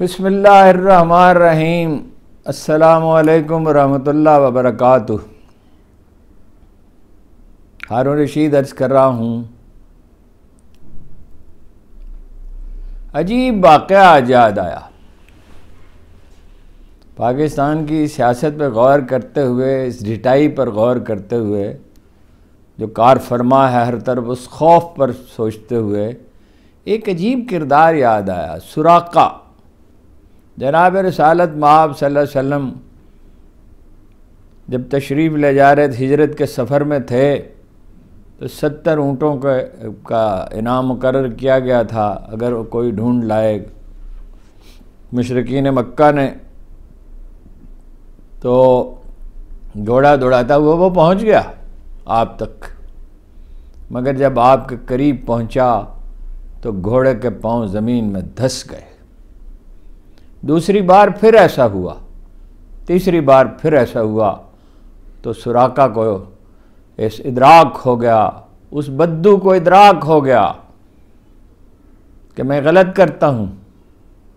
बसमीम अल्लाम वरहमल वबरक हारून रशीद अर्ज़ कर रहा हूँ अजीब वाक़ याद आया पाकिस्तान की सियासत पर गौर करते हुए इस ढिटाई पर गौर करते हुए जो कार फरमा है हर तरफ उस खौफ पर सोचते हुए एक अजीब किरदार याद आया सुराका जनाब रसालत महाब वसम जब तशरीफ़ ले जा रहे थे हिजरत के सफ़र में थे तो सत्तर ऊँटों के का इनाम मुकर किया गया था अगर कोई ढूंढ लाए मशरकिन मक्का ने तो घोड़ा दौड़ाता हुआ वो पहुंच गया आप तक मगर जब आपके करीब पहुंचा तो घोड़े के पांव ज़मीन में धस गए दूसरी बार फिर ऐसा हुआ तीसरी बार फिर ऐसा हुआ तो सुराका को इस इदराक हो गया उस बद्दू को इदराक हो गया कि मैं गलत करता हूँ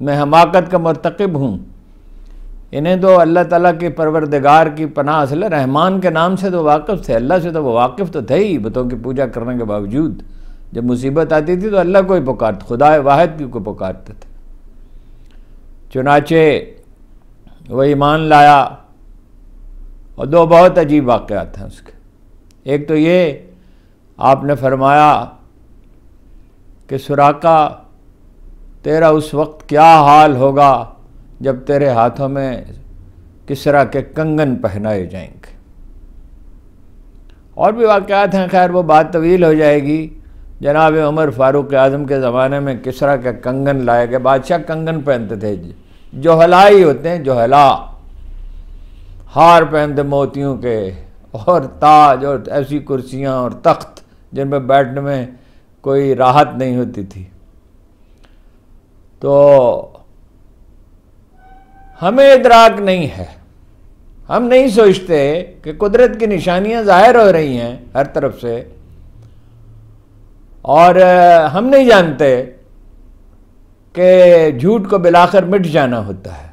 मैं हमाकत का मरतकब हूँ इन्हें तो अल्लाह ताला के परवरदिगार की पनाह असल रहमान के नाम से तो वाकफ़ थे अल्लाह से तो वो वाकफ़ तो थे ही बतों की पूजा करने के बावजूद जब मुसीबत आती थी तो अल्लाह को ही पुकारते खुदा वाहद को पुकारते थे चुनाचे वह ईमान लाया और दो बहुत अजीब वाक़ हैं उसके एक तो ये आपने फरमाया कि सुराका तेरा उस वक्त क्या हाल होगा जब तेरे हाथों में किसरा के कंगन पहनाए जाएंगे और भी वाक़ हैं खैर वो बात तवील हो जाएगी जनाब उमर फारूक आज़म के ज़माने में किसरा के कंगन लाया गया बादशाह कंगन पहनते थे जी जोहला ही होते हैं जोहला हार पहनते मोतियों के और ताज और ऐसी कुर्सियाँ और तख्त जिन पर बैठने में कोई राहत नहीं होती थी तो हमें इतराक नहीं है हम नहीं सोचते कि कुदरत की निशानियाँ ज़ाहिर हो रही हैं हर तरफ से और हम नहीं जानते कि झूठ को बिलाकर मिट जाना होता है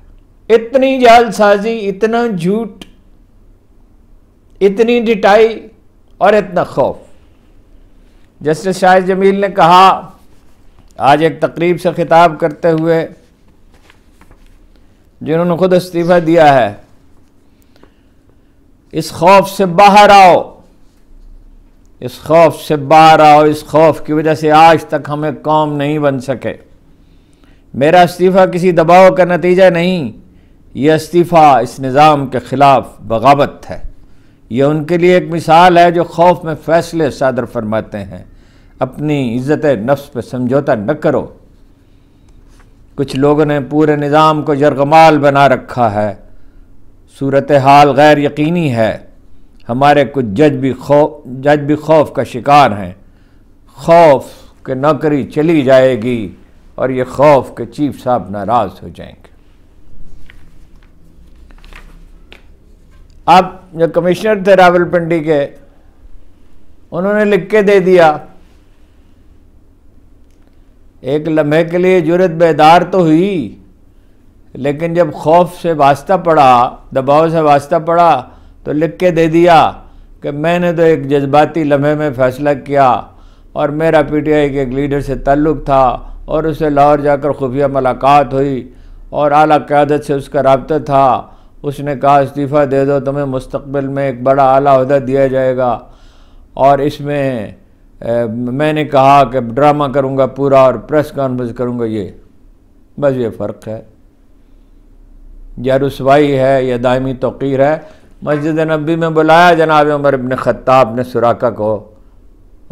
इतनी जालसाजी इतना झूठ इतनी डिटाई और इतना खौफ जस्टिस शाह जमील ने कहा आज एक तकरीब से खिताब करते हुए जिन्होंने खुद इस्तीफ़ा दिया है इस खौफ से बाहर आओ इस खौफ से बाहर आओ इस खौफ की वजह से आज तक हमें कौम नहीं बन सके मेरा इस्तीफ़ा किसी दबाव का नतीजा नहीं यह इस्तीफ़ा इस निज़ाम के ख़िलाफ़ बगावत है यह उनके लिए एक मिसाल है जो खौफ में फ़ैसले सादर फरमाते हैं अपनी इज़्ज़त नफ्स पर समझौता न करो कुछ लोगों ने पूरे निज़ाम को जरगमाल बना रखा है सूरत हाल गैर यकीनी है हमारे कुछ जज भी खौफ जज भी खौफ का शिकार हैं खौफ के नौकरी चली जाएगी और ये खौफ के चीफ साहब नाराज़ हो जाएंगे आप जो कमिश्नर थे रावलपिंडी के उन्होंने लिख के दे दिया एक लम्हे के लिए जुरत बेदार तो हुई लेकिन जब खौफ से वास्ता पड़ा दबाव से वास्ता पड़ा तो लिख के दे दिया कि मैंने तो एक जज्बाती लम्हे में फ़ैसला किया और मेरा पीटीआई के एक लीडर से ताल्लुक़ था और उसे लाहौर जाकर खुफिया मुलाकात हुई और आला क्यादत से उसका रबता था उसने कहा इस्तीफ़ा दे दो तुम्हें मुस्तबिल में एक बड़ा आला अहदा दिया जाएगा और इसमें मैंने कहा कि ड्रामा करूँगा पूरा और प्रेस कॉन्फ्रेंस करूँगा ये बस ये फ़र्क है या रसवाई है या दायमी तोक़ीर है मस्जिद नबी में बुलाया जनाब उमर इबन ख़ताब ने सुराका को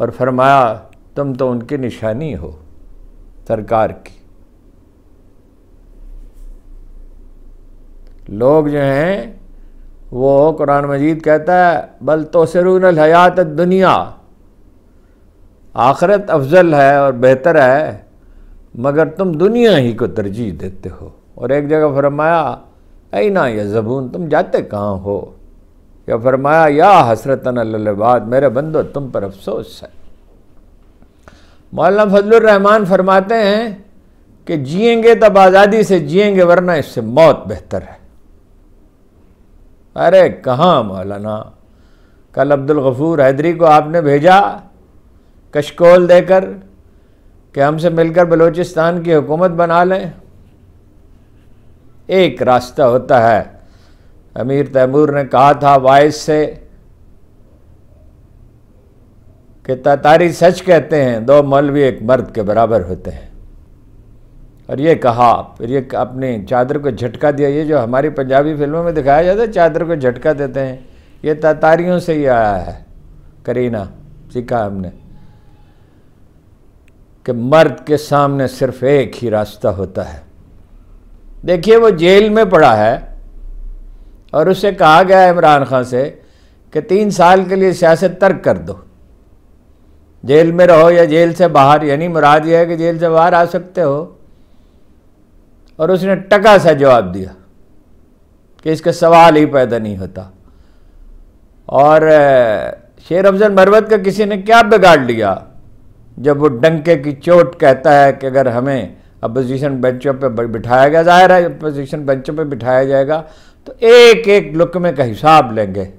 और फरमाया तुम तो उनकी निशानी हो सरकार की लोग जो हैं वो कुरान मजीद कहता है बल तो सरून हयात दुनिया आखरत अफजल है और बेहतर है मगर तुम दुनिया ही को तरजीह देते हो और एक जगह फरमाया ऐना ना या ज़बून तुम जाते कहाँ हो या फरमाया या हसरतन अल्लबाद मेरे बंदो तुम पर अफसोस है मौलाना फजलरहमान फरमाते हैं कि जियेंगे तब आज़ादी से जियेंगे वरना इससे मौत बेहतर है अरे कहाँ मौलाना कल अब्दुल गफूर हैदरी को आपने भेजा कशकोल देकर कि हमसे मिलकर बलूचिस्तान की हुकूमत बना लें एक रास्ता होता है अमीर तैमूर ने कहा था वायस से कि तातारी सच कहते हैं दो मौलवी एक मर्द के बराबर होते हैं और ये कहा फिर ये अपने चादर को झटका दिया ये जो हमारी पंजाबी फिल्मों में दिखाया जाता है चादर को झटका देते हैं ये तातारियों से ही आया है करीना सीखा हमने कि मर्द के सामने सिर्फ एक ही रास्ता होता है देखिए वो जेल में पड़ा है और उससे कहा गया इमरान खान से कि तीन साल के लिए सियासत तर्क कर दो जेल में रहो या जेल से बाहर यानी मुराद यह है कि जेल से बाहर आ सकते हो और उसने टका सा जवाब दिया कि इसका सवाल ही पैदा नहीं होता और शेर अफजल मरवत का किसी ने क्या बिगाड़ लिया जब वो डंके की चोट कहता है कि अगर हमें अपोजिशन बेंचों पर बिठाया गया जाहिर है अपोजिशन बेंचों पर बिठाया जाएगा तो एक एक लुकमे का हिसाब लेंगे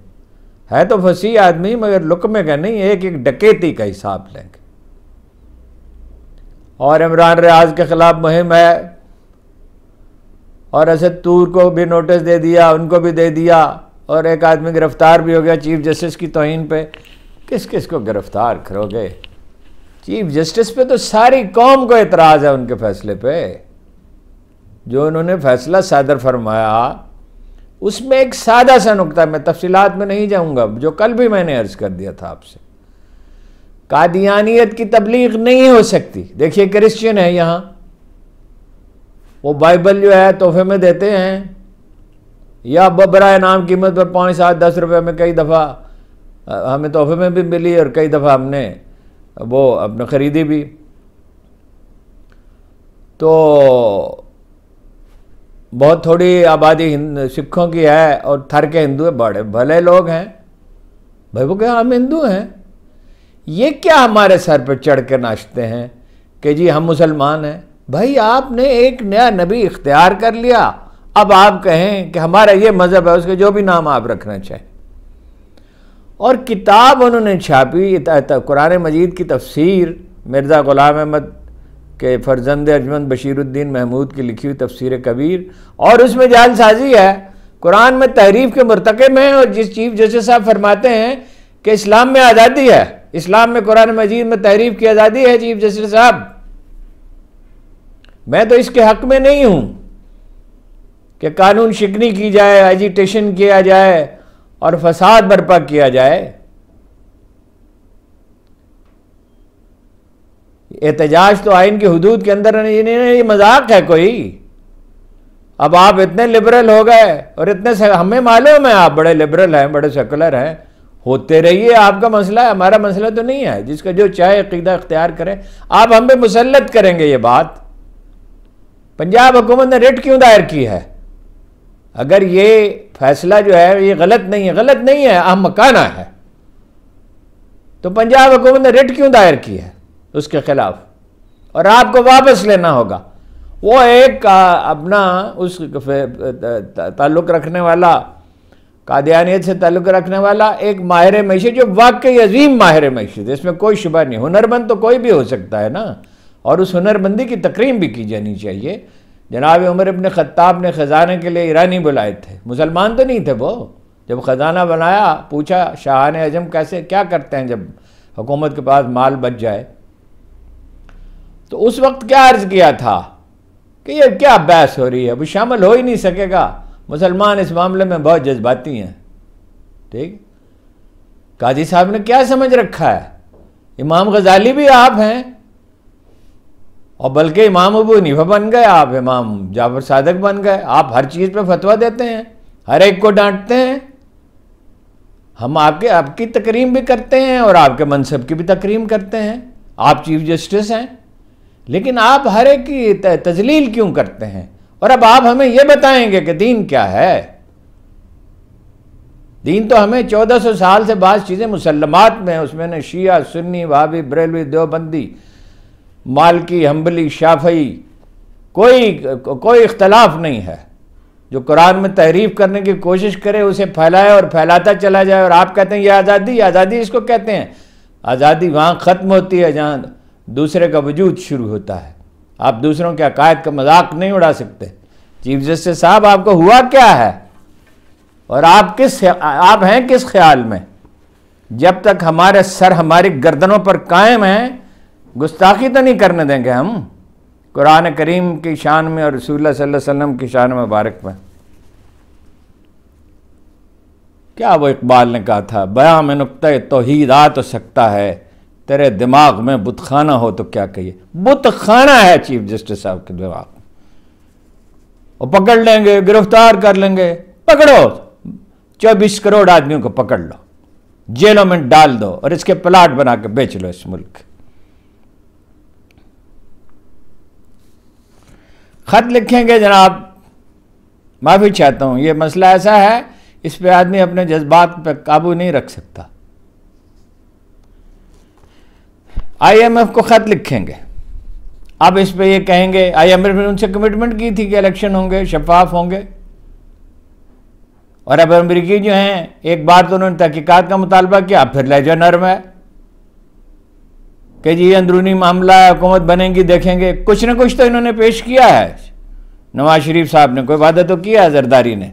है तो फसी आदमी मगर लुकमे का नहीं एक एक डकेती का हिसाब लेंगे और इमरान रियाज के ख़िलाफ़ मुहिम है और असद तूर को भी नोटिस दे दिया उनको भी दे दिया और एक आदमी गिरफ़्तार भी हो गया चीफ जस्टिस की तोहन पे किस किस को गिरफ़्तार करोगे चीफ जस्टिस पे तो सारी कौम को एतराज़ है उनके फैसले पे जो उन्होंने फैसला सादर फरमाया उसमें एक सादा सा नुकता मैं तफसीलात में नहीं जाऊंगा जो कल भी मैंने अर्ज़ कर दिया था आपसे कादियानियत की तबलीग नहीं हो सकती देखिए क्रिश्चियन है यहाँ वो बाइबल जो है तोहफे में देते हैं या बबरा नाम कीमत पर पाँच सात दस रुपये में कई दफ़ा हमें तोहफे में भी मिली और कई दफ़ा हमने वो अपने ख़रीदी भी तो बहुत थोड़ी आबादी सिखों की है और थर के हिंदू बड़े भले लोग हैं भाई वो क्या हम हिंदू हैं ये क्या हमारे सर पर चढ़ के नाचते हैं कि जी हम मुसलमान हैं भाई आपने एक नया नबी इख्तियार कर लिया अब आप कहें कि हमारा ये मज़हब है उसके जो भी नाम आप रखना चाहें और किताब उन्होंने छापी कुरान मजीद की तफसीर मिर्ज़ा ग़ुलाम अहमद के फर्जंद अजमंद बशीरुद्दीन महमूद की लिखी हुई तफसीर कबीर और उसमें जालसाजी है कुरान में तहरीफ के मरतक़े में और जिस चीफ जस्टिस साहब फरमाते हैं कि इस्लाम में आज़ादी है इस्लाम में कुरान मजीद में तहरीफ की आज़ादी है चीफ जस्टिस साहब मैं तो इसके हक में नहीं हूँ कि कानून शिकनी की जाए एजिटेशन किया जाए और फसाद बर्पा किया जाए एहतजाज तो आइन की हदूद के अंदर नहीं नहीं मजाक है कोई अब आप इतने लिबरल हो गए और इतने हमें मालूम है आप बड़े लिबरल हैं बड़े सेकुलर हैं होते रहिए आपका मसला है हमारा मसला तो नहीं है जिसका जो चाहे अकीदा अख्तियार करें आप हम पे मुसलत करेंगे ये बात पंजाब हुकूमत ने रिट क्यों दायर की है अगर ये फैसला जो है ये गलत नहीं है गलत नहीं है अहम मकाना है तो पंजाब हुकूमत ने रिट क्यों दायर की है उसके खिलाफ और आपको वापस लेना होगा वो एक अपना उस ताल्लुक़ रखने वाला कादियानियत से ताल्लुक़ रखने वाला एक माहिर मैशी जो वाकई अजीम माहिर मैशी इसमें कोई शुबा नहीं हुनरमंद तो कोई भी हो सकता है ना और उस हुनरमंदी की तकरीम भी की जानी चाहिए जनाब उमर अपने ख़त्ताब ने ख़जाने के लिए ईरानी बुलाए थे मुसलमान तो नहीं थे वो जब ख़जाना बनाया पूछा शाहान अजम कैसे क्या करते हैं जब हुकूमत के पास माल बच जाए तो उस वक्त क्या अर्ज़ किया था कि ये क्या बहस हो रही है वो शामिल हो ही नहीं सकेगा मुसलमान इस मामले में बहुत जज्बाती हैं ठीक काजी साहब ने क्या समझ रखा है इमाम गजाली भी आप हैं और बल्कि इमाम अबू हनीफा बन गए आप इमाम जाफर सादक बन गए आप हर चीज़ पे फतवा देते हैं हर एक को डांटते हैं हम आपके आपकी तकरीम भी करते हैं और आपके मनसब की भी तकरीम करते हैं आप चीफ जस्टिस हैं लेकिन आप हर एक की तजलील क्यों करते हैं और अब आप हमें यह बताएंगे कि दीन क्या है दीन तो हमें 1400 साल से बाद चीज़ें मुसलमात में उसमें ने शिया सुन्नी वाबी बरेलवी देवबंदी मालकी हम्बली शाफई कोई कोई इख्तलाफ नहीं है जो कुरान में तहरीफ करने की कोशिश करे उसे फैलाए और फैलाता चला जाए और आप कहते हैं ये आज़ादी आज़ादी इसको कहते हैं आज़ादी वहाँ ख़त्म होती है जहाँ दूसरे का वजूद शुरू होता है आप दूसरों के अकायद का मजाक नहीं उड़ा सकते चीफ जस्टिस साहब आपको हुआ क्या है और आप किस आप हैं किस ख्याल में जब तक हमारे सर हमारी गर्दनों पर कायम हैं गुस्ताखी तो नहीं करने देंगे हम कुरान करीम की शान में और रसूल वसल्लम की शान मुबारक में क्या वो इकबाल ने कहा था बया में नुकता तोहीद आ तो सकता है तेरे दिमाग में बुतखाना हो तो क्या कहिए बुतखाना है चीफ जस्टिस साहब के दिमाग में वो पकड़ लेंगे गिरफ्तार कर लेंगे पकड़ो चौबीस करोड़ आदमियों को पकड़ लो जेलों में डाल दो और इसके प्लाट बना के बेच लो इस मुल्क ख़त लिखेंगे जनाब माफ़ी चाहता हूँ ये मसला ऐसा है इस पर आदमी अपने जज्बात पर काबू नहीं रख सकता आईएमएफ को ख़त लिखेंगे अब इस पर ये कहेंगे आईएमएफ ने उनसे कमिटमेंट की थी कि इलेक्शन होंगे शफाफ होंगे और अब अमरीकी जो हैं एक बार तो उन्होंने तहकीक़ात का मुतालबा किया फिर लेजर नरम है कि जी अंदरूनी मामला हुकूमत बनेगी देखेंगे कुछ ना कुछ तो इन्होंने पेश किया है नवाज शरीफ साहब ने कोई वादा तो किया है जरदारी ने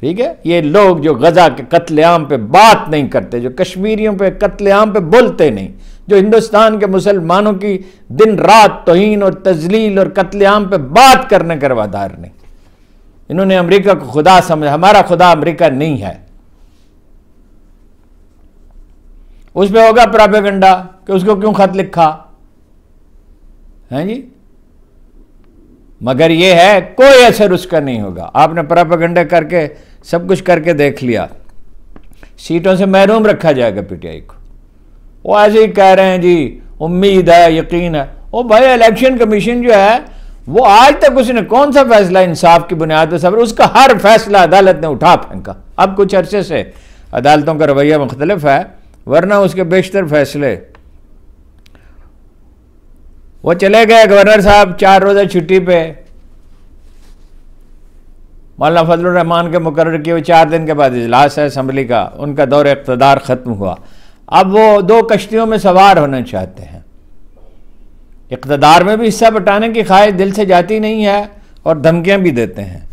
ठीक है ये लोग जो गज़ा के कत्लेआम पे बात नहीं करते जो कश्मीरियों पे कत्लेआम पे बोलते नहीं जो हिंदुस्तान के मुसलमानों की दिन रात तोहन और तजलील और कत्लेआम पे बात करने का रवादार नहीं इन्होंने अमेरिका को खुदा समझा हमारा खुदा अमेरिका नहीं है उस पर होगा प्रापेगंडा कि उसको क्यों खत लिखा है जी मगर यह है कोई असर उसका नहीं होगा आपने प्रापेगंडा करके सब कुछ करके देख लिया सीटों से महरूम रखा जाएगा पीटीआई को वो ऐसे ही कह रहे हैं जी उम्मीद है यकीन है ओ भाई इलेक्शन कमीशन जो है वो आज तक उसने कौन सा फैसला इंसाफ की बुनियाद पर सबर उसका हर फैसला अदालत ने उठा फेंका अब कुछ अरसे से अदालतों का रवैया मुख्तलिफ है वरना उसके बेशतर फैसले वो चले गए गवर्नर साहब चार रोज़ा छुट्टी पे मौलाना फजल रहमान के मुकर किए हुए चार दिन के बाद इजलास है असम्बली का उनका दौर इकतदार ख़त्म हुआ अब वो दो कश्तियों में सवार होना चाहते हैं इकतदार में भी हिस्सा बटाने की ख्वाहिश दिल से जाती नहीं है और धमकियां भी देते हैं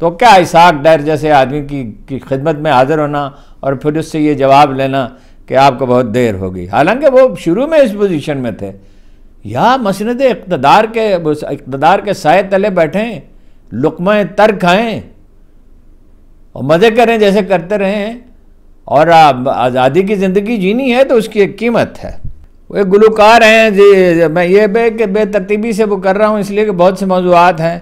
तो क्या इसाक डर जैसे आदमी की, की खिदमत में हाज़िर होना और फिर उससे ये जवाब लेना कि आपको बहुत देर होगी हालांकि वो शुरू में इस पोजीशन में थे या मसनद इकतदार के इकतदार के साय तले बैठे लुकमाए तर खाएँ और मज़े करें जैसे करते रहें और आज़ादी की ज़िंदगी जीनी है तो उसकी एक कीमत है वो एक गुलकार हैं जी मैं ये बे कि बेतरतीबी से वो कर रहा हूँ इसलिए कि बहुत से मौजूद हैं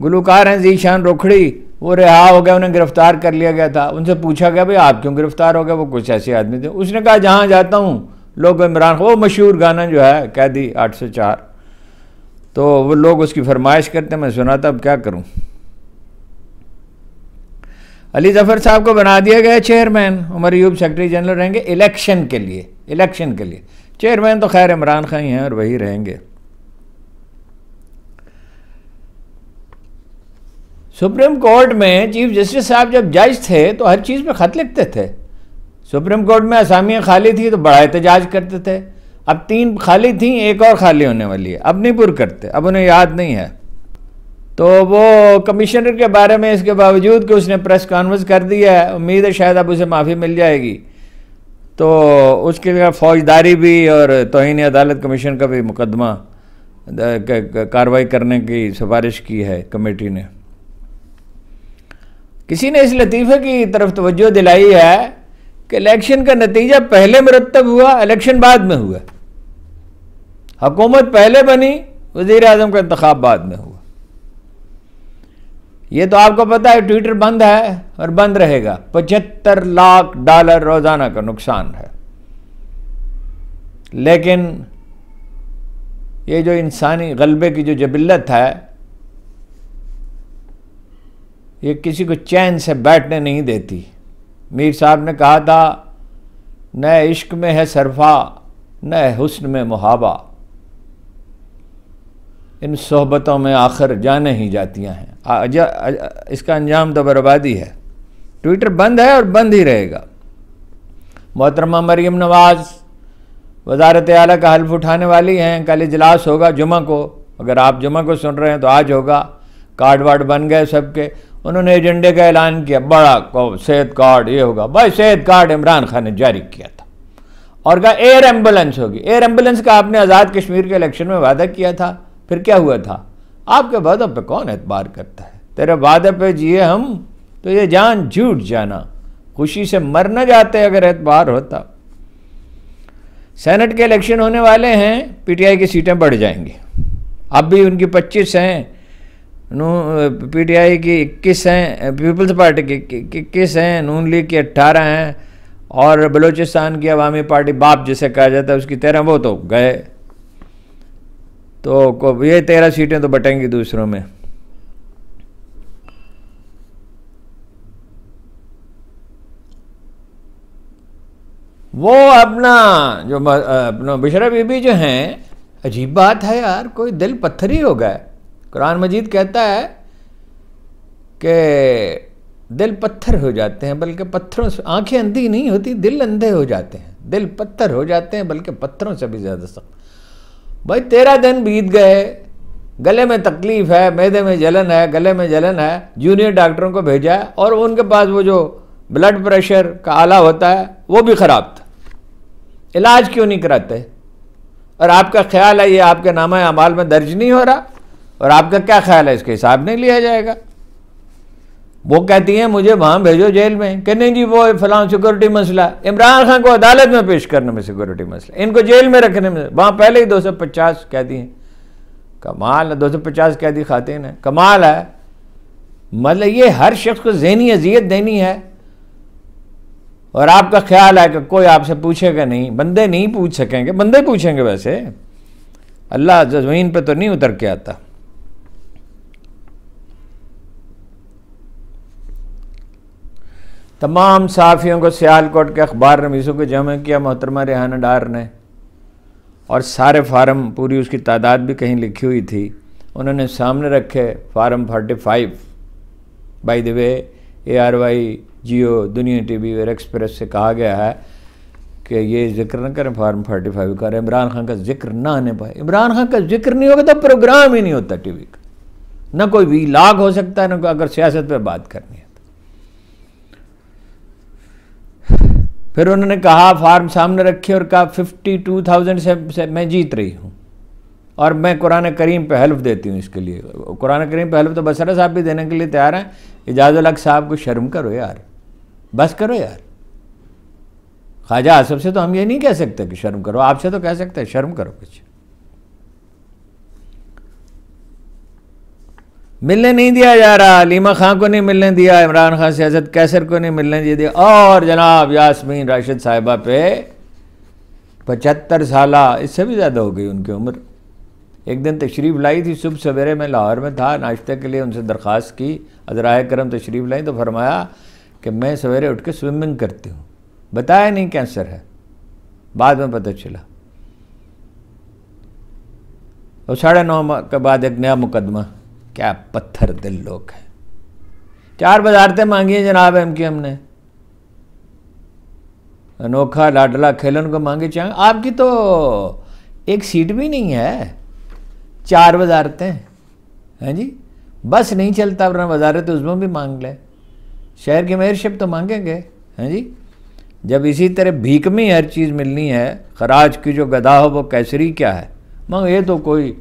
गुलकार हैं जी शान रोखड़ी वो रिहा हो गया उन्हें गिरफ्तार कर लिया गया था उनसे पूछा गया भाई आप क्यों गिरफ्तार हो गए वो कुछ ऐसे आदमी थे उसने कहा जहाँ जाता हूँ लोग इमरान वो मशहूर गाना जो है कैदी आठ सौ चार तो वो लोग उसकी फरमाइश करते मैं सुना था अब क्या करूँ अली जफ़र साहब को बना दिया गया चेयरमैन उमर यूब सेक्रेटरी जनरल रहेंगे इलेक्शन के लिए इलेक्शन के लिए चेयरमैन तो खैर इमरान खान ही हैं और वही रहेंगे सुप्रीम कोर्ट में चीफ जस्टिस साहब जब जज थे तो हर चीज़ पर खत लिखते थे सुप्रीम कोर्ट में असामियाँ खाली थी तो बड़ा एहतजाज करते थे अब तीन खाली थी एक और खाली होने वाली है अब नहीं पुर करते अब उन्हें याद नहीं है तो वो कमिश्नर के बारे में इसके बावजूद कि उसने प्रेस कॉन्फ्रेंस कर दी है उम्मीद है शायद अब उसे माफ़ी मिल जाएगी तो उसके लिए फौजदारी भी और तोहनी अदालत कमीशन का भी मुकदमा कार्रवाई करने की सिफारिश की है कमेटी ने किसी ने इस लतीफ़े की तरफ तोज्जो दिलाई है कि इलेक्शन का नतीजा पहले मरतब हुआ इलेक्शन बाद में हुआ हकूमत पहले बनी वजीर अजम का इंतखब बाद में हुआ यह तो आपको पता है ट्विटर बंद है और बंद रहेगा पचहत्तर लाख डॉलर रोज़ाना का नुकसान है लेकिन ये जो इंसानी गलबे की जो जबिलत है ये किसी को चैन से बैठने नहीं देती मीर साहब ने कहा था न इश्क में है सरफा न हुस्न में मुहाबा इन सोहबतों में आखिर जाने ही जातियां हैं इसका अंजाम तो बर्बादी है ट्विटर बंद है और बंद ही रहेगा मोहतरमा मरियम नवाज़ वजारत आला का हल्फ उठाने वाली हैं कल इजलास होगा जुमा को अगर आप जुमा को सुन रहे हैं तो आज होगा कार्ड वार्ड बन गए सबके उन्होंने एजेंडे का ऐलान किया बड़ा सेहत कार्ड ये होगा भाई सेहत कार्ड इमरान खान ने जारी किया था और कहा एयर एम्बुलेंस होगी एयर एम्बुलेंस का आपने आज़ाद कश्मीर के इलेक्शन में वादा किया था फिर क्या हुआ था आपके वादों पर कौन एतबार करता है तेरे वादे पर जिए हम तो ये जान झूठ जाना खुशी से मर न जाते अगर एतबार होता सेनेट के इलेक्शन होने वाले हैं पीटीआई की सीटें बढ़ जाएंगी अब भी उनकी 25 हैं पीटीआई की इक्कीस हैं पीपल्स पार्टी की इक्कीस हैं नून लीग की अट्ठारह हैं और बलूचिस्तान की अवामी पार्टी बाप जिसे कहा जाता है उसकी तेरह वो तो गए तो ये तेरह सीटें तो बटेंगी दूसरों में वो अपना जो अपना बिशरा बीबी जो हैं अजीब बात है यार कोई दिल पत्थरी हो गया कुरान मजीद कहता है कि दिल पत्थर हो जाते हैं बल्कि पत्थरों से आंखें अंधी नहीं होती दिल अंधे हो जाते हैं दिल पत्थर हो जाते हैं बल्कि पत्थरों से भी ज़्यादा सख्त भाई तेरह दिन बीत गए गले में तकलीफ़ है मैदे में जलन है गले में जलन है जूनियर डॉक्टरों को भेजा है और उनके पास वो जो ब्लड प्रेशर का आला होता है वो भी ख़राब था इलाज क्यों नहीं कराते और आपका ख्याल है ये आपके नामा अमाल में दर्ज नहीं हो रहा और आपका क्या ख्याल है इसका हिसाब नहीं लिया जाएगा वो कहती हैं मुझे वहाँ भेजो जेल में कि नहीं जी वो फलां सिक्योरिटी मसला इमरान खान को अदालत में पेश करने में सिक्योरिटी मसला इनको जेल में रखने में वहाँ पहले ही 250 कैदी हैं कमाल है दो सौ पचास कैदी खाते हैं कमाल है मतलब ये हर शख्स को जहनी अजियत देनी है और आपका ख्याल है कि कोई आपसे पूछेगा नहीं बंदे नहीं पूछ सकेंगे बंदे पूछेंगे वैसे अल्लाह जमीन पे तो नहीं उतर के आता तमाम सहाफ़ियों को सियालकोट के अखबार रमीज़ों को जमा किया मोहतरमा रेहाना डार ने और सारे फार्म पूरी उसकी तादाद भी कहीं लिखी हुई थी उन्होंने सामने रखे form forty five by the way A R Y Geo Dunya T we और एक्सप्रेस से कहा गया है कि ये जिक्र ना करें फार्म फोर्टी फाइव का इमरान खान का जिक्र ना आने पाए इमरान खान का जिक्र नहीं होगा तो प्रोग्राम ही नहीं होता टी वी का ना कोई वी लाग हो सकता है ना अगर सियासत पर बात करनी है फिर उन्होंने कहा फार्म सामने रखी और कहा फिफ्टी टू थाउजेंड से, से मैं जीत रही हूँ और मैं कुरान करीम पे हेल्प देती हूँ इसके लिए कुरान करीम पे हेल्प तो बसरा साहब भी देने के लिए तैयार हैं अलग साहब को शर्म करो यार बस करो यार ख्वाजा आसफ से तो हम ये नहीं कह सकते कि शर्म करो आपसे तो कह सकते हैं शर्म करो कुछ मिलने नहीं दिया जा रहा लीमा खां को नहीं मिलने दिया इमरान खान सियासत कैसर को नहीं मिलने दिया, दिया और जनाब यासमीन राशिद साहिबा पे पचहत्तर साल इससे भी ज़्यादा हो गई उनकी उम्र एक दिन तशरीफ़ लाई थी सुबह सवेरे मैं लाहौर में था नाश्ते के लिए उनसे दरख्वास्त की अजराह करम तशरीफ़ लाई तो फरमाया कि मैं सवेरे उठ के स्विमिंग करती हूँ बताया नहीं कैंसर है बाद में पता चला और साढ़े नौ के बाद एक नया मुकदमा क्या पत्थर दिल लोग हैं चार बजारते मांगी हैं जनाब एम के हमने अनोखा लाडला खेलन को मांगे चाहे आपकी तो एक सीट भी नहीं है चार बजारते हैं जी बस नहीं चलता वरना तो उसमें भी मांग लें शहर की मेयरशिप तो मांगेंगे हैं जी जब इसी तरह भीख में हर चीज़ मिलनी है खराज की जो गदा हो वो कैसरी क्या है मांग ये तो कोई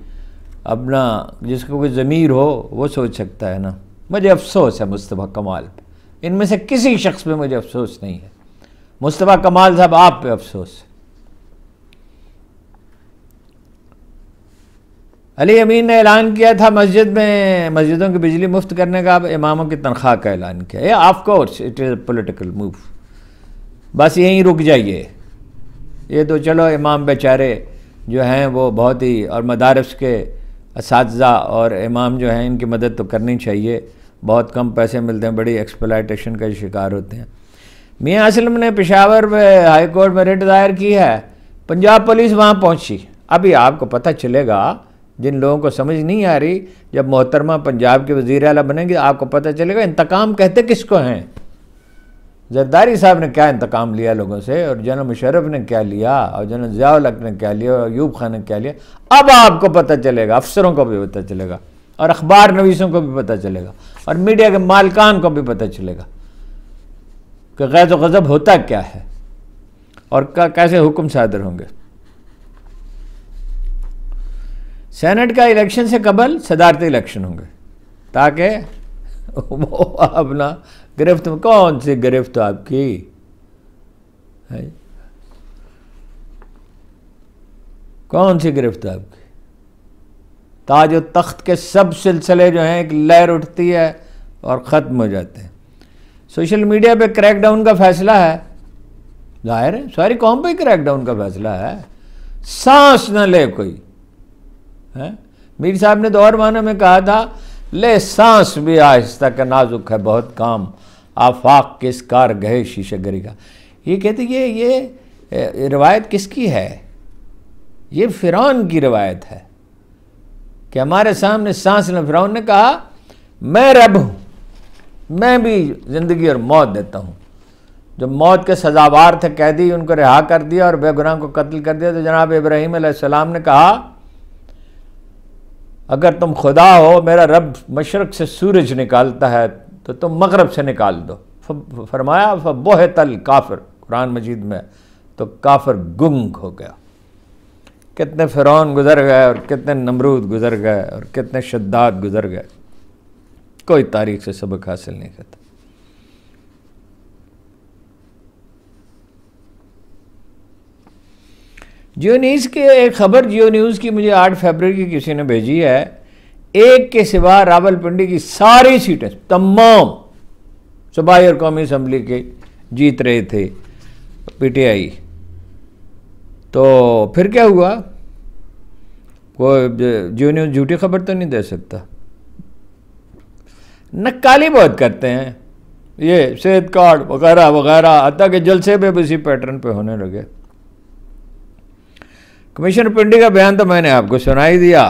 अपना जिसको कोई ज़मीर हो वो सोच सकता है ना मुझे अफसोस है मुस्तफ़ा कमाल पर इनमें से किसी शख्स पे मुझे अफसोस नहीं है मुस्तफ़ा कमाल साहब आप पे अफसोस है अली अमीन ने ऐलान किया था मस्जिद में मस्जिदों की बिजली मुफ्त करने का अब इमामों की तनख्वाह का ऐलान किया ये course it is political move बस यहीं रुक जाइए ये तो चलो इमाम बेचारे जो हैं वो बहुत ही और मदारस के इस और इमाम जो हैं इनकी मदद तो करनी चाहिए बहुत कम पैसे मिलते हैं बड़ी एक्सप्लाइटेशन का शिकार होते हैं मियाँ असलम ने पेशावर में हाई कोर्ट में रिट दायर की है पंजाब पुलिस वहाँ पहुँची अभी आपको पता चलेगा जिन लोगों को समझ नहीं आ रही जब मोहतरमा पंजाब के वजीर अला बनेंगे आपको पता चलेगा इंतकाम कहते किसको हैं जरदारी साहब ने क्या इंतकाम लिया लोगों से और जनरल मुशरफ ने क्या लिया और जनरल ज़ियालक ने क्या लिया और यूब खान ने क्या लिया अब आपको पता चलेगा अफसरों को भी पता चलेगा और अखबार नवीसों को भी पता चलेगा और मीडिया के मालकान को भी पता चलेगा कि गैज़ गज़ब होता क्या है और कैसे हुक्म सादर होंगे सेनेट का इलेक्शन से कबल सदारती इलेक्शन होंगे ताकि वो अपना गिरफ्त में कौन सी गिरफ्त आपकी है कौन सी गिरफ्त आपकी ताज तख्त के सब सिलसिले जो हैं एक लहर उठती है और ख़त्म हो जाते हैं सोशल मीडिया पे क्रैकडाउन का फैसला है जाहिर है सारी कौम पे क्रैकडाउन का फैसला है सांस न ले कोई है मीर साहब ने तो और मानों में कहा था ले सांस भी आहिस्ता का नाजुक है बहुत काम आफाक किस कार गए शीशे गरी का ये कहते ये ये रिवायत किसकी है ये फ़िरौन की रवायत है कि हमारे सामने सांस ने फ़िरौन ने कहा मैं रब हूँ मैं भी ज़िंदगी और मौत देता हूँ जब मौत के सजावार थे कैदी उनको रिहा कर दिया और बेगुनाह को कत्ल कर दिया तो जनाब इब्राहिम सलाम ने कहा अगर तुम खुदा हो मेरा रब मशरक से सूरज निकालता है तो तुम मगरब से निकाल दो फरमाया फबोह तल काफिर कुरान मजीद में तो काफिर गुंग हो गया कितने फ़िरौन गुज़र गए और कितने नमरूद गुज़र गए और कितने शद्दाद गुज़र गए कोई तारीख से सबक हासिल नहीं करता जियो न्यूज़ की एक ख़बर जियो न्यूज़ की मुझे आठ फरवरी की किसी ने भेजी है एक के सिवा रावलपिंडी की सारी सीटें तमाम सुबाई और कौमी असम्बली के जीत रहे थे पीटीआई तो फिर क्या हुआ कोई जियो न्यूज़ झूठी खबर तो नहीं दे सकता नक्काली बहुत करते हैं ये सेहत कार्ड वगैरह वगैरह आता के जलसे पे भी इसी पैटर्न पे होने लगे कमिश्नर पिंडी का बयान तो मैंने आपको सुना ही दिया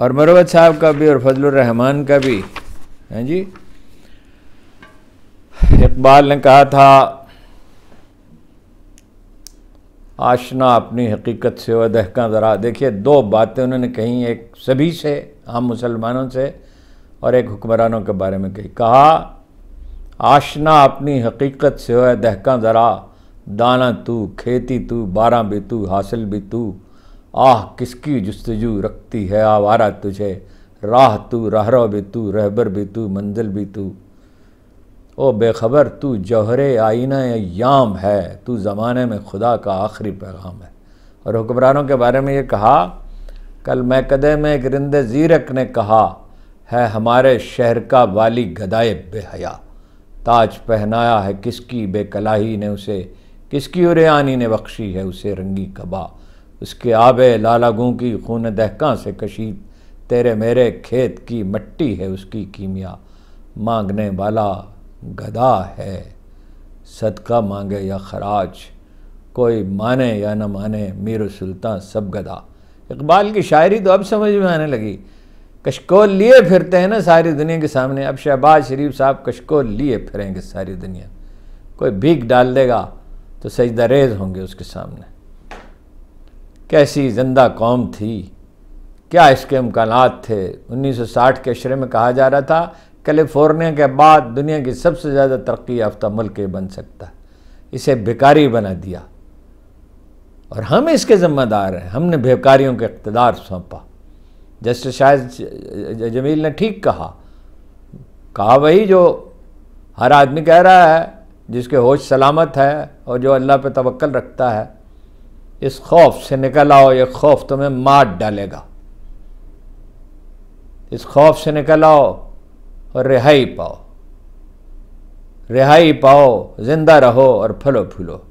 और मरवत साहब का भी और फजलरहमान का भी हैं जी इकबाल ने कहा था आशना अपनी हकीकत से व दहका ज़रा देखिए दो बातें उन्होंने कही एक सभी से हम मुसलमानों से और एक हुक्मरानों के बारे में कही कहा आशना अपनी हकीकत से व दहका ज़रा दाना तू खेती तू बारा भी तू हासिल भी तू आह किसकी जस्तजू रखती है आवारा तुझे राह तू राहरा भी तू रहबर भी तू मंजिल भी तू ओ बेखबर तू जौहरे आईना याम है तू ज़माने में खुदा का आखिरी पैगाम है और हुक्मरानों के बारे में ये कहा कल मैकदे में एक रिंद जीरक ने कहा है हमारे शहर का वाली गदाए बेहया ताज पहनाया है किसकी बेकलाही ने उसे किसकी आनी ने बख्शी है उसे रंगी कबा उसके आब लालागों की खून दहका से कशीद तेरे मेरे खेत की मट्टी है उसकी कीमिया मांगने वाला गदा है सदका मांगे या खराज कोई माने या न माने मीर सुल्तान सब गदा इकबाल की शायरी तो अब समझ में आने लगी कशकोल लिए फिरते हैं ना सारी दुनिया के सामने अब शहबाज शरीफ साहब कशकोल लिए फिरेंगे सारी दुनिया कोई भीख डाल देगा तो सजदा रेज होंगे उसके सामने कैसी जिंदा कौम थी क्या इसके इम्कान थे 1960 के शरे में कहा जा रहा था कैलिफोर्निया के बाद दुनिया की सबसे ज़्यादा तरक्की याफ्ता मुल्क बन सकता है इसे बेकारी बना दिया और हम इसके ज़िम्मेदार हैं हमने बेकारियों के इकतदार सौंपा जस्टिस शायद जमील ने ठीक कहा कहा वही जो हर आदमी कह रहा है जिसके होश सलामत है और जो अल्लाह पे तवक्ल रखता है इस खौफ से निकल आओ ये खौफ तुम्हें मार डालेगा इस खौफ से निकल आओ और रिहाई पाओ रिहाई पाओ जिंदा रहो और फलो फूलो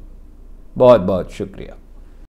बहुत बहुत शुक्रिया